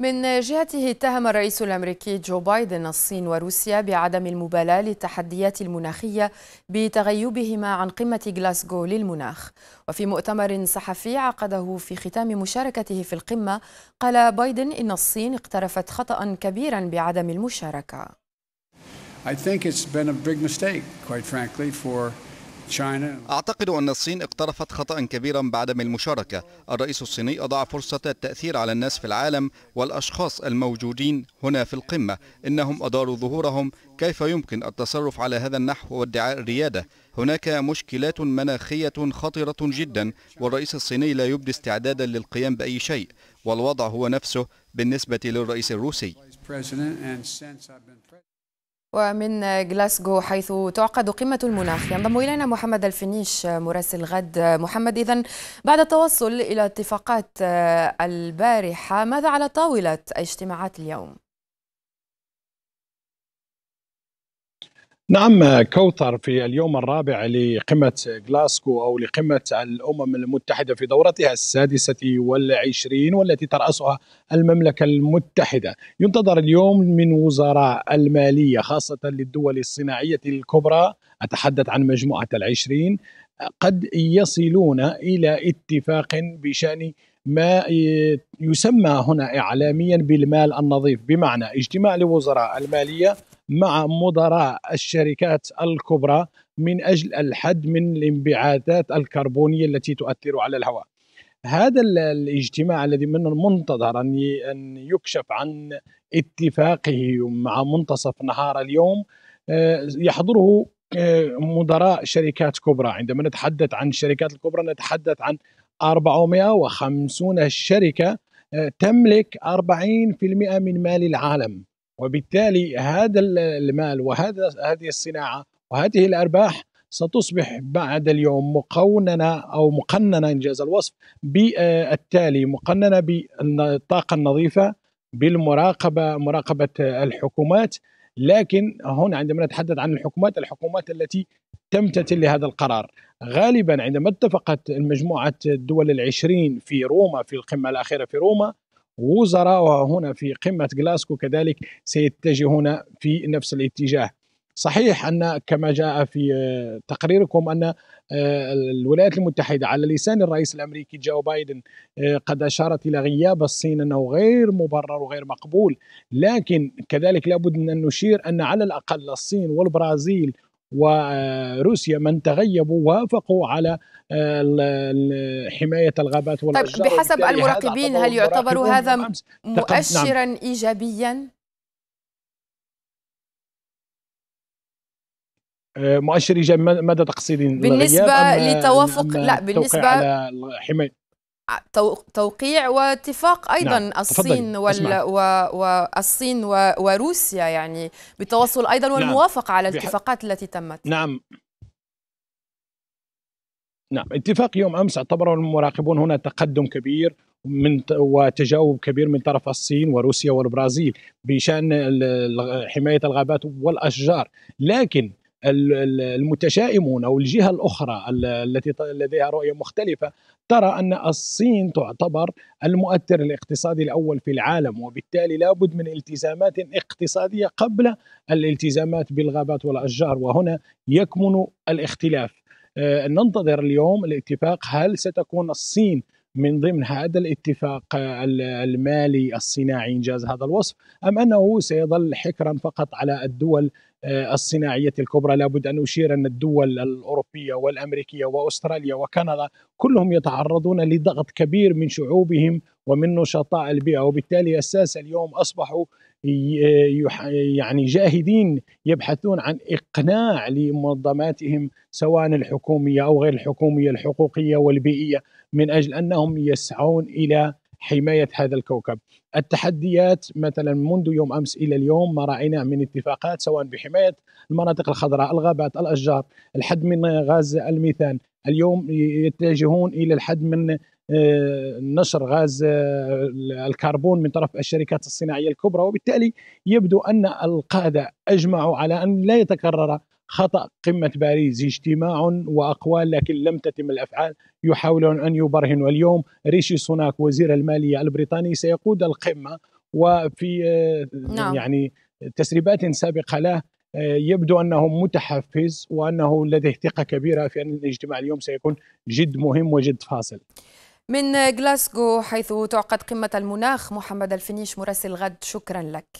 من جهته اتهم الرئيس الامريكي جو بايدن الصين وروسيا بعدم المبالاه للتحديات المناخيه بتغيبهما عن قمه غلاسكو للمناخ وفي مؤتمر صحفي عقده في ختام مشاركته في القمه قال بايدن ان الصين اقترفت خطا كبيرا بعدم المشاركه I think it's been a big mistake, quite frankly, for أعتقد أن الصين اقترفت خطأ كبيرا بعدم المشاركة الرئيس الصيني أضاع فرصة التأثير على الناس في العالم والأشخاص الموجودين هنا في القمة إنهم أداروا ظهورهم كيف يمكن التصرف على هذا النحو وادعاء الريادة هناك مشكلات مناخية خطرة جدا والرئيس الصيني لا يبدي استعدادا للقيام بأي شيء والوضع هو نفسه بالنسبة للرئيس الروسي ومن جلاسكو حيث تعقد قمة المناخ ينضم إلينا محمد الفنيش مراسل غد محمد إذا بعد التوصل إلى اتفاقات آه، البارحة ماذا على طاولة اجتماعات اليوم؟ نعم كوثر في اليوم الرابع لقمة غلاسكو أو لقمة الأمم المتحدة في دورتها السادسة والعشرين والتي ترأسها المملكة المتحدة ينتظر اليوم من وزراء المالية خاصة للدول الصناعية الكبرى أتحدث عن مجموعة العشرين قد يصلون إلى اتفاق بشأن ما يسمى هنا اعلاميا بالمال النظيف بمعنى اجتماع لوزراء الماليه مع مدراء الشركات الكبرى من اجل الحد من الانبعاثات الكربونيه التي تؤثر على الهواء. هذا الاجتماع الذي من المنتظر ان يكشف عن اتفاقه مع منتصف نهار اليوم آه، يحضره آه، مدراء شركات كبرى عندما نتحدث عن الشركات الكبرى نتحدث عن 450 شركة آه، تملك 40% من مال العالم وبالتالي هذا المال وهذا هذه الصناعة وهذه الأرباح ستصبح بعد اليوم مقوننة أو مقننة إنجاز الوصف بالتالي مقننة بالطاقة النظيفة بالمراقبة مراقبة الحكومات لكن هنا عندما نتحدث عن الحكومات الحكومات التي تمتثل لهذا القرار غالبا عندما اتفقت مجموعة الدول العشرين في روما في القمة الأخيرة في روما وزراء هنا في قمة غلاسكو كذلك سيتجهون في نفس الاتجاه صحيح ان كما جاء في تقريركم ان آه، الولايات المتحده على لسان الرئيس الامريكي جو بايدن آه، قد اشارت الى غياب الصين انه غير مبرر وغير مقبول لكن كذلك لابد ان نشير ان على الاقل الصين والبرازيل وروسيا آه، من تغيبوا وافقوا على حماية الغابات طيب، والأشجار طيب بحسب المراقبين هل يعتبر هذا نعم. مؤشرا نعم. إيجابيا؟ آه، مؤشر ايجابي مدى تقصير بالنسبه لتوافق لا بالنسبه على حمايه توقيع واتفاق ايضا نعم. الصين وال... و... والصين و... وروسيا يعني بالتواصل ايضا نعم، والموافقه على الاتفاقات التي تمت نعم نعم اتفاق يوم امس اعتبره المراقبون هنا تقدم كبير من وتجاوب كبير من طرف الصين وروسيا والبرازيل بشان حمايه الغابات والاشجار لكن المتشائمون او الجهه الاخرى التي لديها رؤيه مختلفه ترى ان الصين تعتبر المؤثر الاقتصادي الاول في العالم وبالتالي لابد من التزامات اقتصاديه قبل الالتزامات بالغابات والاشجار وهنا يكمن الاختلاف آه، ننتظر اليوم الاتفاق هل ستكون الصين من ضمن هذا الاتفاق المالي الصناعي انجاز هذا الوصف ام انه سيظل حكرا فقط على الدول آه، الصناعيه الكبرى لابد ان اشير ان الدول الاوروبيه والامريكيه واستراليا وكندا كلهم يتعرضون لضغط كبير من شعوبهم ومن نشطاء البيئه وبالتالي الساسه اليوم اصبحوا يعني جاهدين يبحثون عن اقناع لمنظماتهم سواء الحكوميه او غير الحكوميه الحقوقيه والبيئيه من اجل انهم يسعون الى حمايه هذا الكوكب. التحديات مثلا منذ يوم امس الى اليوم ما رايناه من اتفاقات سواء بحمايه المناطق الخضراء، الغابات، الاشجار، الحد من غاز الميثان، اليوم يتجهون الى الحد من نشر غاز آه، الكربون من طرف الشركات الصناعيه الكبرى وبالتالي يبدو ان القاده اجمعوا على ان لا يتكرر خطا قمه باريس اجتماع واقوال لكن لم تتم الافعال يحاولون ان يبرهنوا اليوم ريشي سوناك وزير الماليه البريطاني سيقود القمه وفي آه، نعم. يعني تسريبات سابقه له آه، يبدو انه متحفز وانه لديه ثقه كبيره في ان الاجتماع اليوم سيكون جد مهم وجد فاصل. من غلاسكو حيث تعقد قمة المناخ محمد الفنيش مراسل غد شكرا لك